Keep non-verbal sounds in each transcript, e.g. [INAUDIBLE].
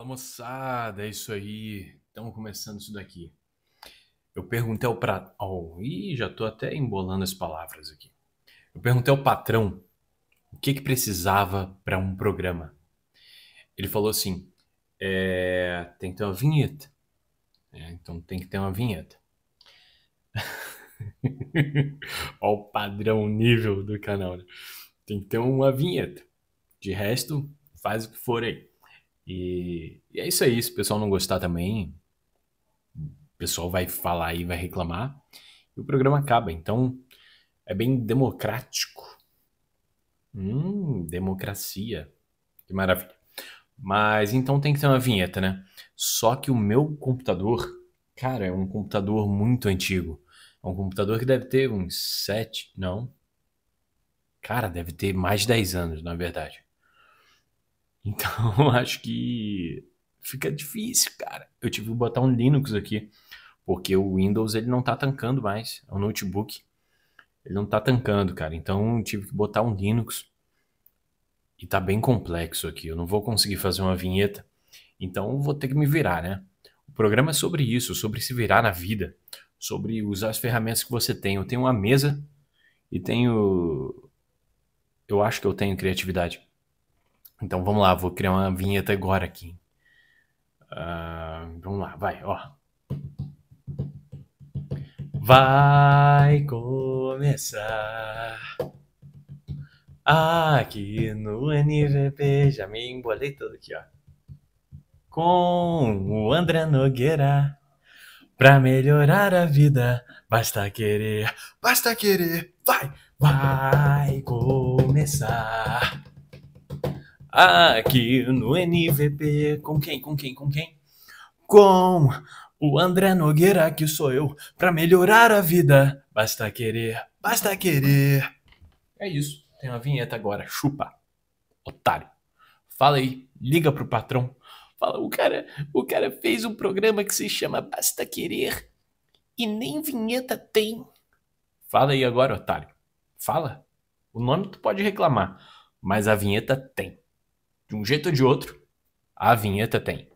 Almoçada, é isso aí. Estamos começando isso daqui. Eu perguntei ao pra... Oh, ih, já estou até embolando as palavras aqui. Eu perguntei ao patrão o que que precisava para um programa. Ele falou assim: é... tem que ter uma vinheta. É, então tem que ter uma vinheta. Olha [LAUGHS] o padrão nível do canal, né? Tem que ter uma vinheta. De resto, faz o que for aí. E, e é isso aí. Se o pessoal não gostar também, o pessoal vai falar e vai reclamar. E o programa acaba. Então, é bem democrático. Hum, democracia. Que maravilha. Mas então tem que ter uma vinheta, né? Só que o meu computador, cara, é um computador muito antigo. É um computador que deve ter uns 7, não. Cara, deve ter mais de 10 anos, na verdade. Então, [LAUGHS] acho que fica difícil, cara. Eu tive que botar um Linux aqui, porque o Windows ele não tá tancando mais, é um notebook. Ele não tá tancando, cara. Então, tive que botar um Linux. E tá bem complexo aqui, eu não vou conseguir fazer uma vinheta. Então, vou ter que me virar, né? O programa é sobre isso, sobre se virar na vida, sobre usar as ferramentas que você tem. Eu tenho uma mesa e tenho eu acho que eu tenho criatividade. Então vamos lá, vou criar uma vinheta agora aqui. Uh, vamos lá, vai, ó. Vai começar aqui no NVP. Já me embolei todo aqui, ó. Com o André Nogueira. Pra melhorar a vida, basta querer, basta querer, vai, vai começar aqui no NVP. Com quem? Com quem? Com quem? Com o André Nogueira, que sou eu, para melhorar a vida. Basta querer, basta querer. É isso. Tem uma vinheta agora. Chupa, otário. Fala aí, liga pro patrão. Fala, o cara, o cara fez um programa que se chama Basta Querer e nem vinheta tem. Fala aí agora, otário. Fala. O nome tu pode reclamar, mas a vinheta tem de um jeito ou de outro, a vinheta tem.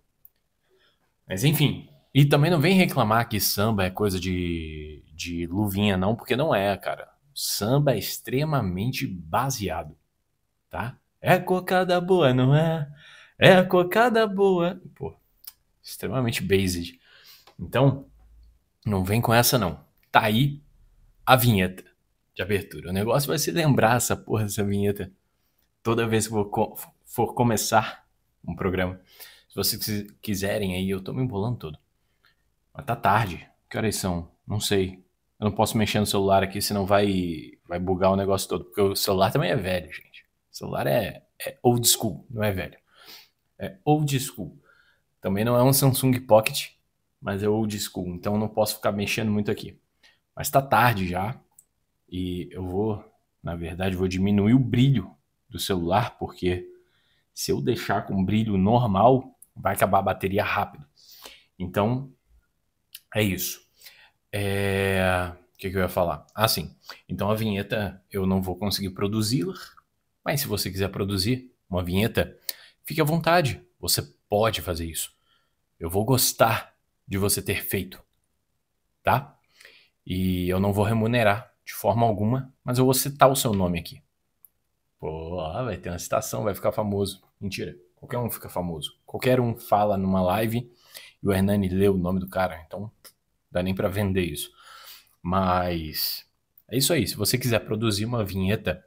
Mas enfim, e também não vem reclamar que samba é coisa de, de luvinha, não, porque não é, cara. Samba é extremamente baseado, tá? É cocada boa, não é? É cocada boa. Pô, extremamente based. Então, não vem com essa, não. Tá aí a vinheta de abertura. O negócio vai se lembrar essa porra, essa vinheta, toda vez que vou for começar um programa, se vocês quiserem aí, eu tô me embolando todo. Mas tá tarde. Que horas são? Não sei. Eu não posso mexer no celular aqui, senão vai, vai bugar o negócio todo. Porque o celular também é velho, gente. O celular é, é old school, não é velho. É old school. Também não é um Samsung Pocket, mas é old school. Então não posso ficar mexendo muito aqui. Mas tá tarde já. E eu vou, na verdade, vou diminuir o brilho do celular, porque se eu deixar com brilho normal, vai acabar a bateria rápido. Então, é isso. É... O que, que eu ia falar? Ah, sim. Então a vinheta eu não vou conseguir produzi-la, mas se você quiser produzir uma vinheta, fique à vontade. Você pode fazer isso. Eu vou gostar de você ter feito, tá? E eu não vou remunerar de forma alguma, mas eu vou citar o seu nome aqui. Pô, vai ter uma citação, vai ficar famoso. Mentira, qualquer um fica famoso. Qualquer um fala numa live e o Hernani lê o nome do cara, então dá nem para vender isso. Mas é isso aí. Se você quiser produzir uma vinheta,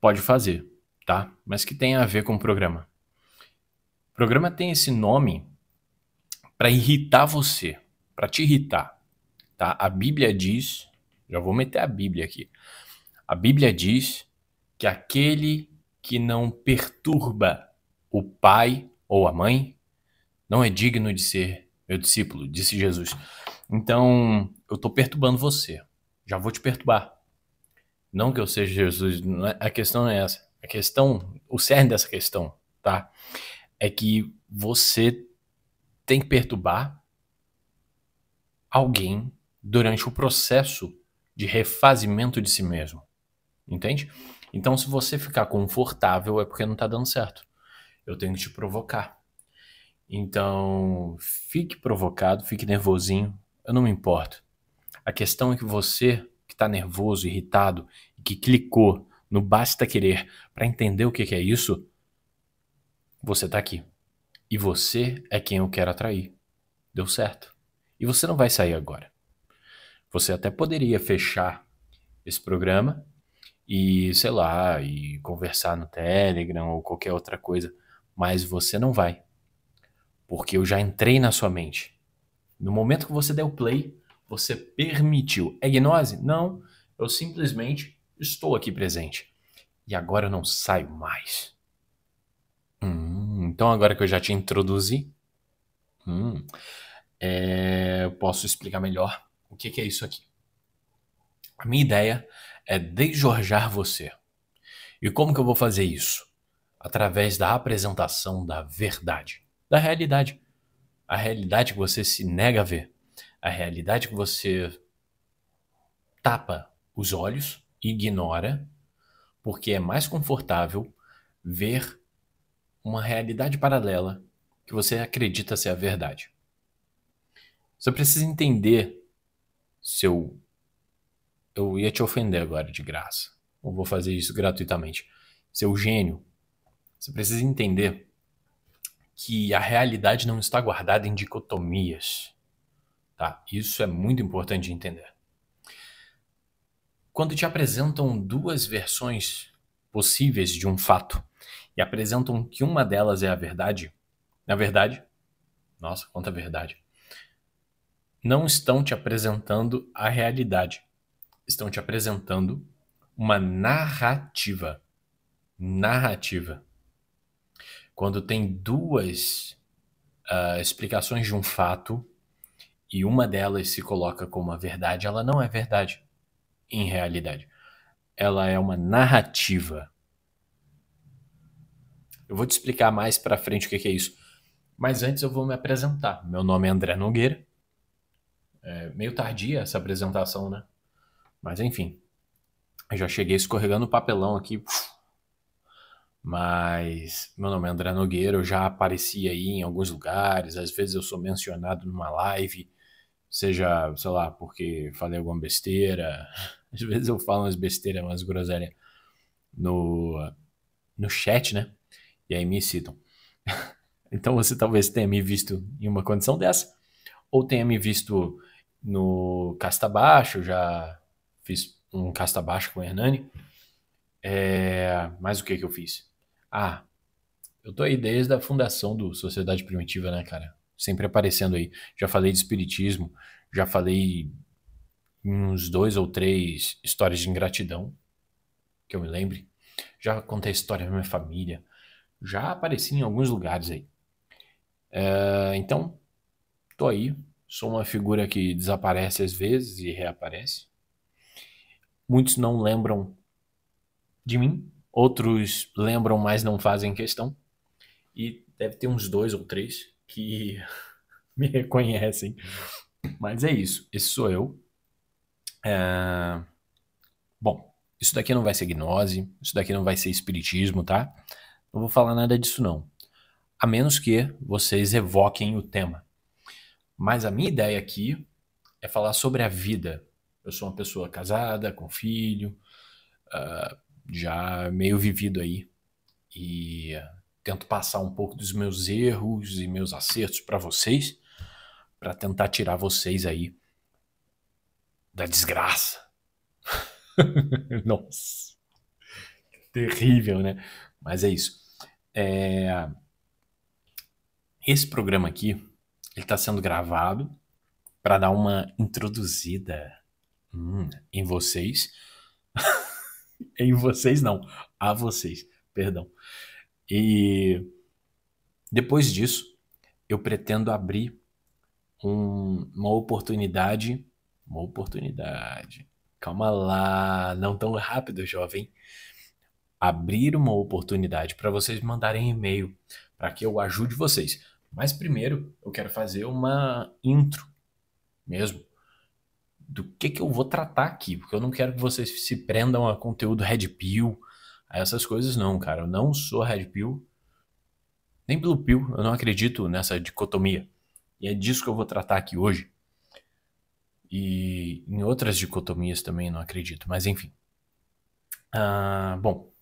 pode fazer, tá? Mas que tenha a ver com o programa. O programa tem esse nome para irritar você, para te irritar, tá? A Bíblia diz, já vou meter a Bíblia aqui. A Bíblia diz que aquele que não perturba o pai ou a mãe não é digno de ser meu discípulo, disse Jesus. Então, eu estou perturbando você. Já vou te perturbar. Não que eu seja Jesus, é, a questão não é essa. A questão, o cerne dessa questão, tá? É que você tem que perturbar alguém durante o processo de refazimento de si mesmo. Entende? Então, se você ficar confortável, é porque não está dando certo. Eu tenho que te provocar. Então, fique provocado, fique nervosinho, eu não me importo. A questão é que você que está nervoso, irritado, e que clicou no basta querer para entender o que, que é isso, você está aqui. E você é quem eu quero atrair. Deu certo. E você não vai sair agora. Você até poderia fechar esse programa e, sei lá, e conversar no Telegram ou qualquer outra coisa, mas você não vai. Porque eu já entrei na sua mente. No momento que você deu play, você permitiu. É gnose? Não, eu simplesmente estou aqui presente. E agora eu não saio mais. Hum, então agora que eu já te introduzi, hum, é, eu posso explicar melhor o que, que é isso aqui. A minha ideia é desjorjar você. E como que eu vou fazer isso? Através da apresentação da verdade, da realidade. A realidade que você se nega a ver. A realidade que você tapa os olhos, ignora, porque é mais confortável ver uma realidade paralela que você acredita ser a verdade. Você precisa entender seu eu ia te ofender agora de graça. Eu vou fazer isso gratuitamente. Seu gênio, você precisa entender que a realidade não está guardada em dicotomias. Tá? Isso é muito importante de entender. Quando te apresentam duas versões possíveis de um fato e apresentam que uma delas é a verdade, na verdade, nossa, quanta verdade, não estão te apresentando a realidade estão te apresentando uma narrativa. Narrativa. Quando tem duas uh, explicações de um fato e uma delas se coloca como a verdade, ela não é verdade em realidade. Ela é uma narrativa. Eu vou te explicar mais para frente o que, é isso. Mas antes eu vou me apresentar. Meu nome é André Nogueira. É meio tardia essa apresentação, né? Mas enfim, eu já cheguei escorregando o papelão aqui. Mas meu nome é André Nogueira, eu já apareci aí em alguns lugares, às vezes eu sou mencionado numa live, seja, sei lá, porque falei alguma besteira, [LAUGHS] às vezes eu falo umas besteiras, umas groselhas no, no chat, né? E aí me citam. [LAUGHS] Então você talvez tenha me visto em uma condição dessa, ou tenha me visto no casta baixo, já fiz um casta baixo com o Hernani. É, mas o que que eu fiz? Ah, eu tô aí desde a fundação do Sociedade Primitiva, né, cara? Sempre aparecendo aí. Já falei de espiritismo, já falei uns dois ou três histórias de ingratidão, que eu me lembre. Já contei a história da minha família. Já apareci em alguns lugares aí. É, então, tô aí. Sou uma figura que desaparece às vezes e reaparece. Muitos não lembram de mim, outros lembram, mas não fazem questão. E deve ter uns dois ou três que [LAUGHS] me reconhecem. Mas é isso, esse sou eu. É... Bom, isso daqui não vai ser gnose, isso daqui não vai ser espiritismo, tá? Não vou falar nada disso não. A menos que vocês evoquem o tema. Mas a minha ideia aqui é falar sobre a vida, eu sou uma pessoa casada, com filho, uh, já meio vivido aí. E uh, tento passar um pouco dos meus erros e meus acertos para vocês, para tentar tirar vocês aí da desgraça. [LAUGHS] Nossa. Terrível, né? Mas é isso. É... Esse programa aqui, ele está sendo gravado para dar uma introduzida Hum, em vocês. [LAUGHS] em vocês não, a vocês, perdão. E depois disso, eu pretendo abrir um, uma oportunidade, uma oportunidade. Calma lá, não tão rápido, jovem. Abrir uma oportunidade para vocês mandarem e-mail para que eu ajude vocês. Mas primeiro, eu quero fazer uma intro mesmo do que, que eu vou tratar aqui, porque eu não quero que vocês se prendam a conteúdo Red Pill, a essas coisas não, cara. Eu não sou Red Pill, nem Blue Pill, eu não acredito nessa dicotomia. E é disso que eu vou tratar aqui hoje. E em outras dicotomias também não acredito, mas enfim. Ah, bom,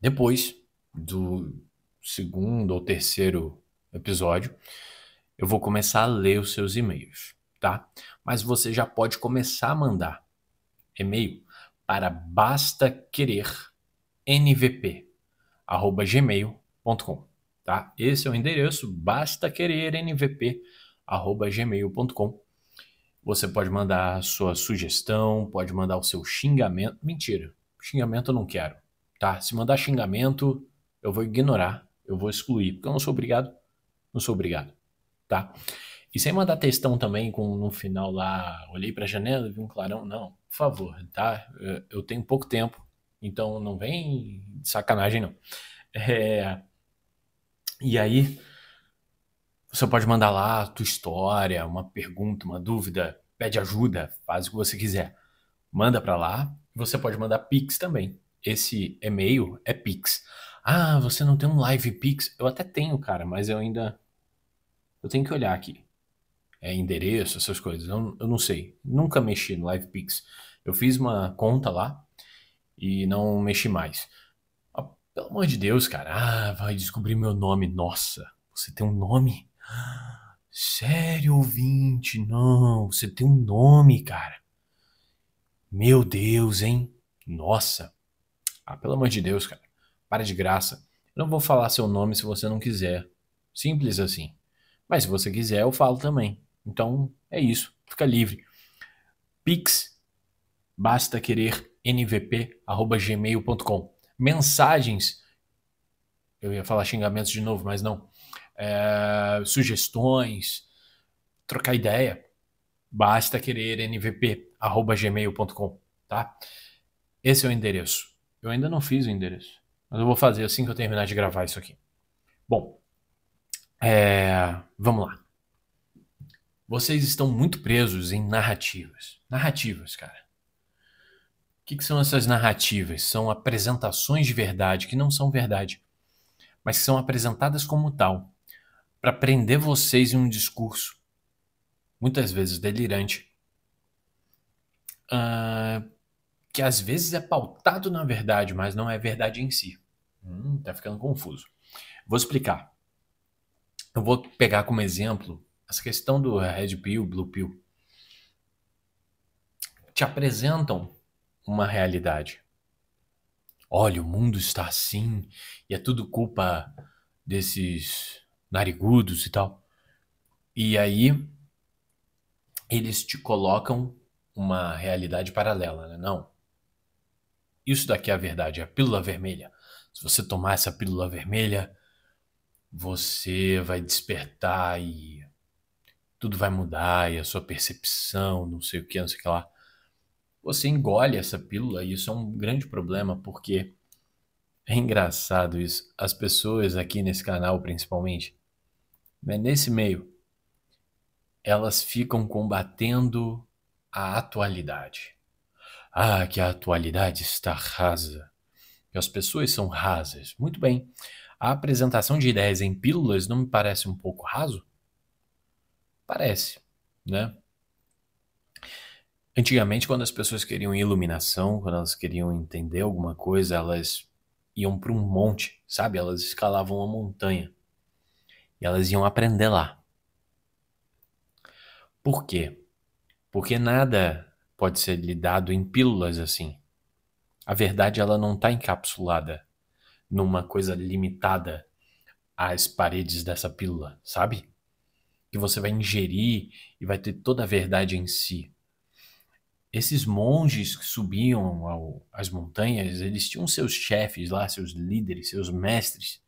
depois do segundo ou terceiro episódio, eu vou começar a ler os seus e-mails tá? Mas você já pode começar a mandar e-mail para basta querer nvp@gmail.com, tá? Esse é o endereço basta querer nvp@gmail.com. Você pode mandar a sua sugestão, pode mandar o seu xingamento. Mentira, xingamento eu não quero, tá? Se mandar xingamento, eu vou ignorar, eu vou excluir, porque eu não sou obrigado, não sou obrigado, tá? E sem mandar textão também com no final lá, olhei para a janela e vi um clarão. Não, por favor, tá? Eu tenho pouco tempo, então não vem de sacanagem não. É... E aí você pode mandar lá a tua história, uma pergunta, uma dúvida, pede ajuda, faz o que você quiser. Manda para lá. Você pode mandar pix também. Esse e-mail é pix. Ah, você não tem um live pix? Eu até tenho, cara, mas eu ainda eu tenho que olhar aqui é, endereço, essas coisas. Eu, eu não sei. Nunca mexi no LivePix. Eu fiz uma conta lá e não mexi mais. Ah, pelo amor de Deus, cara. Ah, vai descobrir meu nome. Nossa, você tem um nome? Sério, ouvinte? Não, você tem um nome, cara. Meu Deus, hein? Nossa. Ah, pelo amor de Deus, cara. Para de graça. Eu não vou falar seu nome se você não quiser. Simples assim. Mas se você quiser, eu falo também. Então é isso, fica livre. Pix, basta querer nvp.gmail.com. Mensagens, eu ia falar xingamentos de novo, mas não. É, sugestões, trocar ideia, basta querer nvp.gmail.com, tá? Esse é o endereço. Eu ainda não fiz o endereço, mas eu vou fazer assim que eu terminar de gravar isso aqui. Bom, é, vamos lá. Vocês estão muito presos em narrativas. Narrativas, cara. O que, que são essas narrativas? São apresentações de verdade que não são verdade, mas que são apresentadas como tal, para prender vocês em um discurso, muitas vezes delirante, uh, que às vezes é pautado na verdade, mas não é verdade em si. Hum, tá ficando confuso. Vou explicar. Eu vou pegar como exemplo essa questão do Red Pill, Blue Pill, te apresentam uma realidade. Olha, o mundo está assim e é tudo culpa desses narigudos e tal. E aí eles te colocam uma realidade paralela, né? Não. Isso daqui é a verdade, é a pílula vermelha. Se você tomar essa pílula vermelha, você vai despertar e tudo vai mudar e a sua percepção, não sei o que, não sei o que lá. Você engole essa pílula e isso é um grande problema porque é engraçado isso. As pessoas aqui nesse canal, principalmente, né, nesse meio, elas ficam combatendo a atualidade. Ah, que a atualidade está rasa. Que as pessoas são rasas. Muito bem. A apresentação de ideias em pílulas não me parece um pouco raso? Parece, né? Antigamente, quando as pessoas queriam iluminação, quando elas queriam entender alguma coisa, elas iam para um monte, sabe? Elas escalavam uma montanha e elas iam aprender lá. Por quê? Porque nada pode ser lidado em pílulas assim. A verdade ela não está encapsulada numa coisa limitada às paredes dessa pílula, sabe? que você vai ingerir e vai ter toda a verdade em si. Esses monges que subiam ao, montanhas, eles tinham seus chefes lá, seus líderes, seus mestres,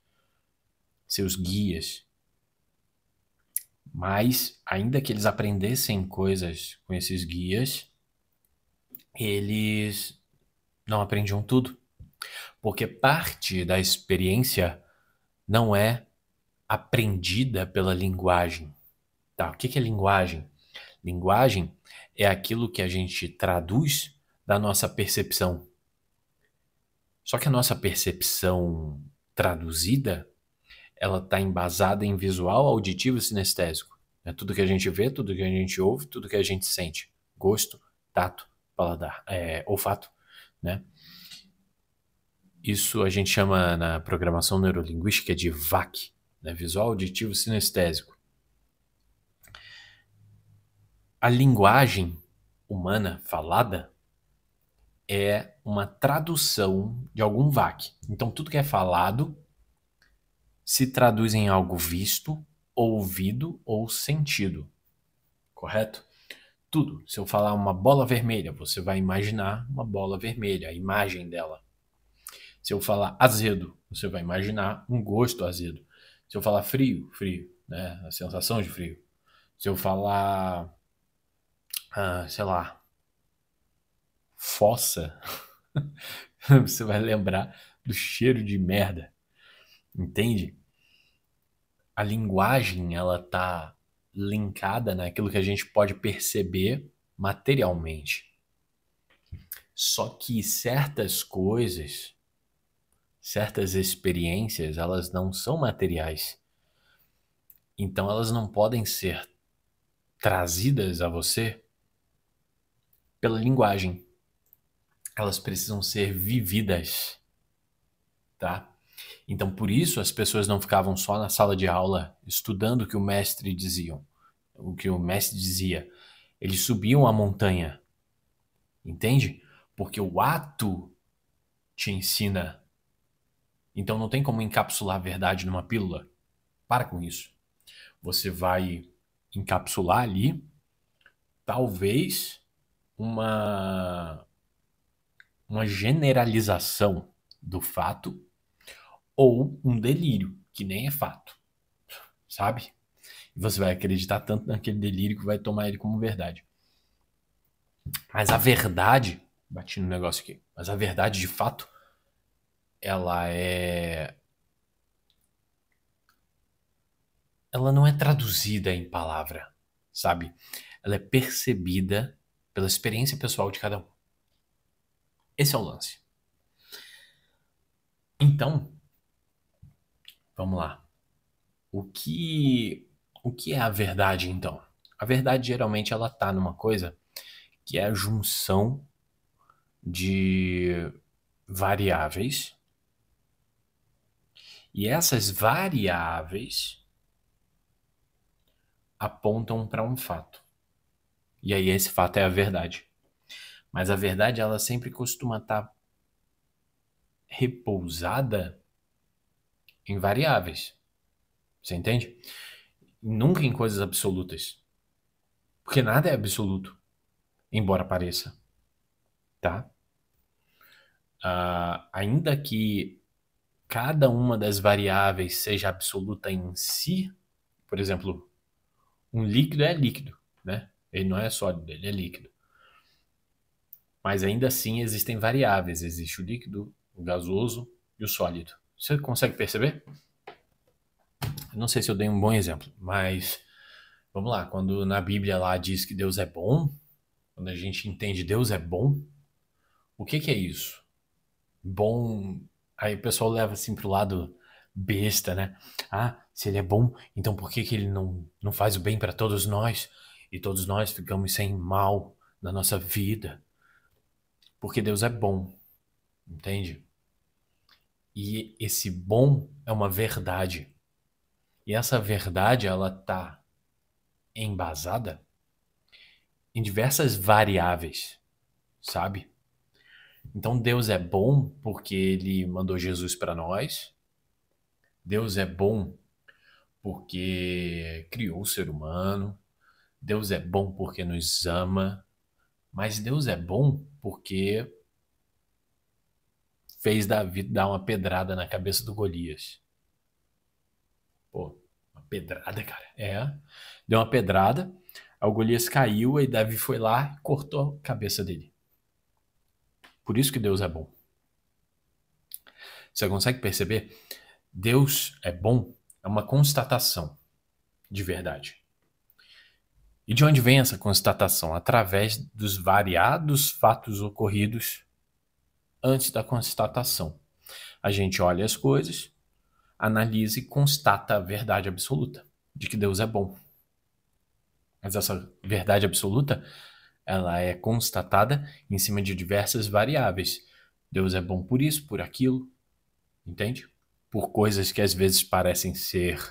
seus guias. Mas, ainda que eles aprendessem coisas com esses guias, eles não aprendiam tudo. Porque parte da experiência não é aprendida pela linguagem. Tá, o que, é linguagem? Linguagem é aquilo que a gente traduz da nossa percepção. Só que a nossa percepção traduzida, ela está embasada em visual, auditivo e sinestésico. É tudo que a gente vê, tudo que a gente ouve, tudo que a gente sente. Gosto, tato, paladar, é, olfato, né? Isso a gente chama na programação neurolinguística de VAC, né? visual, auditivo, sinestésico. A linguagem humana falada é uma tradução de algum VAC. Então, tudo que é falado se traduz em algo visto, ouvido ou sentido. Correto? Tudo. Se eu falar uma bola vermelha, você vai imaginar uma bola vermelha, a imagem dela. Se eu falar azedo, você vai imaginar um gosto azedo. Se eu falar frio, frio, né? a sensação de frio. Se eu falar ah, sei lá, fossa, [LAUGHS] você vai lembrar do cheiro de merda. Entende? A linguagem, ela tá linkada naquilo que a gente pode perceber materialmente. Só que certas coisas, certas experiências, elas não são materiais. Então elas não podem ser trazidas a você pela linguagem. Elas precisam ser vividas, tá? Então, por isso as pessoas não ficavam só na sala de aula estudando o que o mestre dizia, o que o mestre dizia. Eles subiam a montanha. Entende? Porque o ato te ensina. Então não tem como encapsular a verdade numa pílula. Para com isso. Você vai encapsular ali, talvez uma, uma generalização do fato ou um delírio, que nem é fato, sabe? E você vai acreditar tanto naquele delírio que vai tomar ele como verdade. Mas a verdade, bati no negócio aqui, mas a verdade de fato, ela é. Ela não é traduzida em palavra, sabe? Ela é percebida pela experiência pessoal de cada um. Esse é o lance. Então, vamos lá. O que o que é a verdade então? A verdade geralmente ela tá numa coisa que é a junção de variáveis. E essas variáveis apontam para um fato. E aí esse fato é a verdade. Mas a verdade ela sempre costuma estar tá repousada em variáveis. Você entende? Nunca em coisas absolutas. Porque nada é absoluto, embora pareça. Tá? Uh, ainda que cada uma das variáveis seja absoluta em si, por exemplo, um líquido é líquido, né? Ele não é sólido, ele é líquido. Mas ainda assim existem variáveis. Existe o líquido, o gasoso e o sólido. Você consegue perceber? Não sei se eu dei um bom exemplo, mas vamos lá. Quando na Bíblia lá diz que Deus é bom, quando a gente entende Deus é bom, o que, que é isso? Bom. Aí o pessoal leva assim pro lado besta, né? Ah, se ele é bom, então por que, que ele não, não faz o bem para todos nós? E todos nós ficamos sem mal na nossa vida, porque Deus é bom, entende? E esse bom é uma verdade. E essa verdade, ela está embasada em diversas variáveis, sabe? Então Deus é bom porque ele mandou Jesus para nós. Deus é bom porque criou o ser humano. Deus é bom porque nos ama, mas Deus é bom porque fez Davi dar uma pedrada na cabeça do Golias. Pô, uma pedrada, cara. É. Deu uma pedrada, o Golias caiu e Davi foi lá e cortou a cabeça dele. Por isso que Deus é bom. Você consegue perceber? Deus é bom é uma constatação de verdade. E de onde vem essa constatação? Através dos variados fatos ocorridos antes da constatação. A gente olha as coisas, analisa e constata a verdade absoluta de que Deus é bom. Mas essa verdade absoluta, ela é constatada em cima de diversas variáveis. Deus é bom por isso, por aquilo, entende? Por coisas que às vezes parecem ser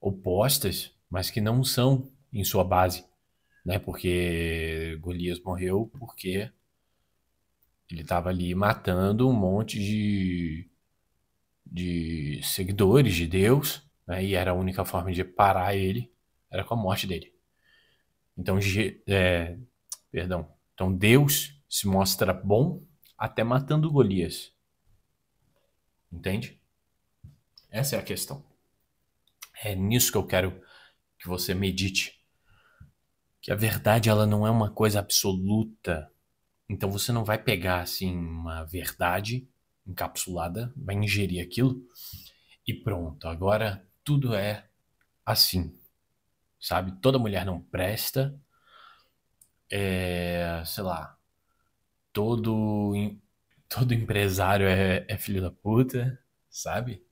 opostas, mas que não são em sua base, né? Porque Golias morreu porque ele estava ali matando um monte de, de seguidores de Deus, né? E era a única forma de parar ele era com a morte dele. Então, é, perdão. Então Deus se mostra bom até matando Golias. Entende? Essa é a questão. É nisso que eu quero que você medite que a verdade ela não é uma coisa absoluta. Então você não vai pegar assim uma verdade encapsulada, vai ingerir aquilo e pronto, agora tudo é assim. Sabe? Toda mulher não presta. É, sei lá, todo todo empresário é, é filho da puta, sabe?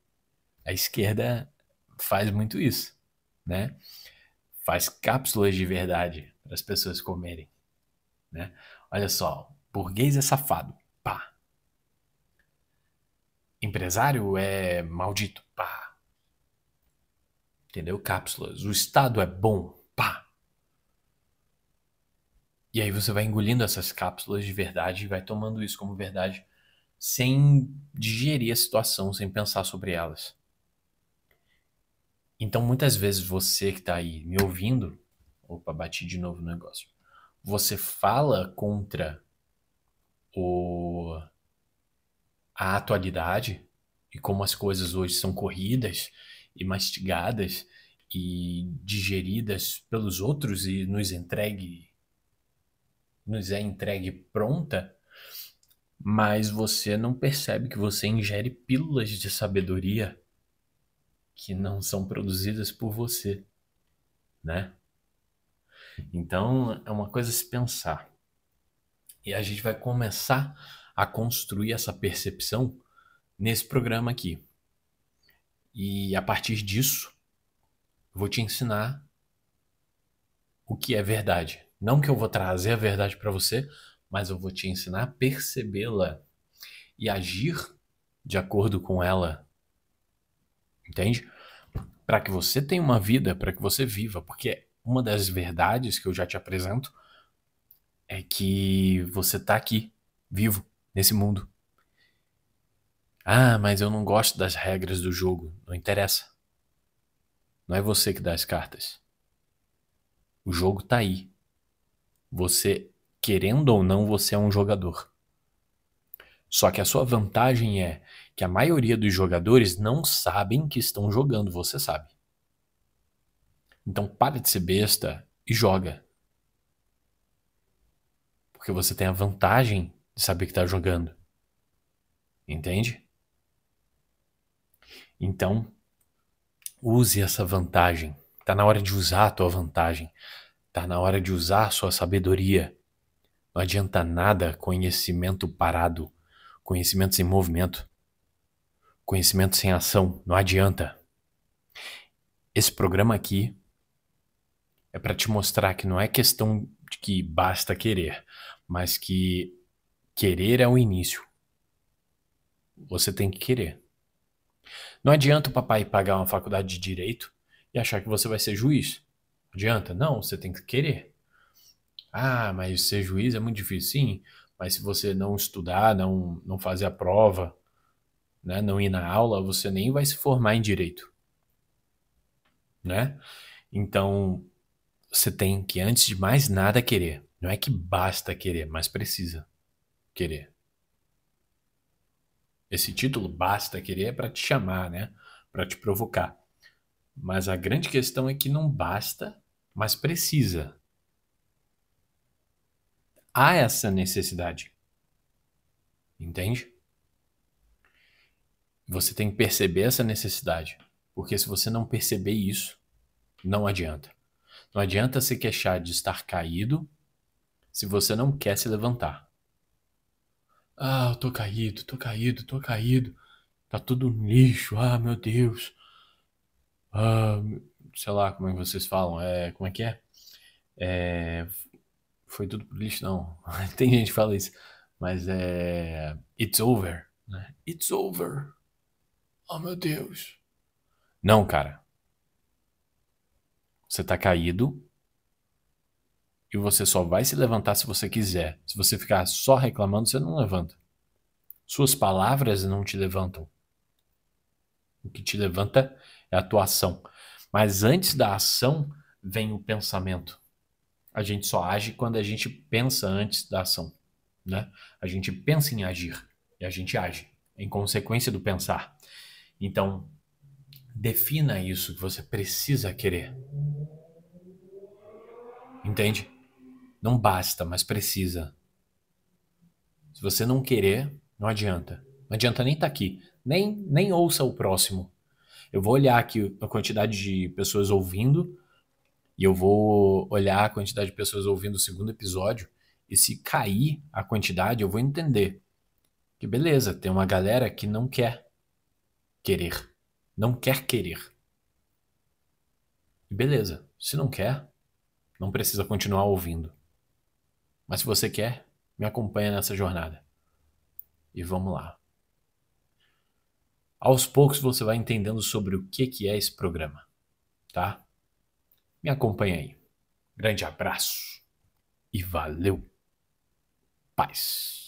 A esquerda faz muito isso, né? faz cápsulas de verdade para as pessoas comerem. Né? Olha só, burguês é safado, pá. Empresário é maldito, pá. Entendeu? Cápsulas. O Estado é bom, pá. E aí você vai engolindo essas cápsulas de verdade e vai tomando isso como verdade sem digerir a situação, sem pensar sobre elas. Então, muitas vezes você que está aí me ouvindo, opa, bati de novo no negócio. Você fala contra o a atualidade e como as coisas hoje são corridas e mastigadas e digeridas pelos outros e nos entregue nos é entregue pronta, mas você não percebe que você ingere pílulas de sabedoria que não são produzidas por você, né? Então é uma coisa se pensar. E a gente vai começar a construir essa percepção nesse programa aqui. E a partir disso, vou te ensinar o que é verdade. Não que eu vou trazer a verdade para você, mas eu vou te ensinar a percebê-la e agir de acordo com ela Entende? Para que você tenha uma vida, para que você viva, porque uma das verdades que eu já te apresento é que você tá aqui, vivo, nesse mundo. Ah, mas eu não gosto das regras do jogo. Não interessa. Não é você que dá as cartas. O jogo tá aí. Você, querendo ou não, você é um jogador. Só que a sua vantagem é que a maioria dos jogadores não sabem que estão jogando, você sabe. Então para de ser besta e joga. Porque você tem a vantagem de saber que está jogando. Entende? Então, use essa vantagem. Está na hora de usar a tua vantagem. Está na hora de usar a sua sabedoria. Não adianta nada conhecimento parado, conhecimento sem movimento. Conhecimento sem ação não adianta. Esse programa aqui é para te mostrar que não é questão de que basta querer, mas que querer é o início. Você tem que querer. Não adianta o papai pagar uma faculdade de direito e achar que você vai ser juiz. Adianta? Não, você tem que querer. Ah, mas ser juiz é muito difícil, sim. Mas se você não estudar, não, não fazer a prova, né, não ir na aula, você nem vai se formar em direito. Né? Então, você tem que, antes de mais nada, querer. Não é que basta querer, mas precisa querer. Esse título, basta querer, é para te chamar, né? para te provocar. Mas a grande questão é que não basta, mas precisa. Há essa necessidade. Entende? Você tem que perceber essa necessidade, porque se você não perceber isso, não adianta. Não adianta se queixar de estar caído se você não quer se levantar. Ah, eu tô caído, tô caído, tô caído. Tá tudo um lixo. Ah, meu Deus. Ah, sei lá como é que vocês falam. É, como é que é? é foi tudo pro lixo, não. [LAUGHS] Tem gente que fala isso. Mas é. It's over. Né? It's over. Oh meu Deus. Não, cara. Você tá caído. E você só vai se levantar se você quiser. Se você ficar só reclamando, você não levanta. Suas palavras não te levantam. O que te levanta é a tua ação. Mas antes da ação vem o pensamento. A gente só age quando a gente pensa antes da ação, né? A gente pensa em agir e a gente age em consequência do pensar. Então, defina isso que você precisa querer. Entende? Não basta, mas precisa. Se você não querer, não adianta. Não adianta nem estar tá aqui. Nem, nem ouça o próximo. Eu vou olhar aqui a quantidade de pessoas ouvindo e eu vou olhar a quantidade de pessoas ouvindo o segundo episódio. E se cair a quantidade, eu vou entender que beleza, tem uma galera que não quer querer. Não quer querer. beleza, se não quer, não precisa continuar ouvindo. Mas se você quer, me acompanha nessa jornada. E vamos lá. Aos poucos você vai entendendo sobre o que que é esse programa, tá? Me acompanha aí. Grande abraço e valeu. Paz.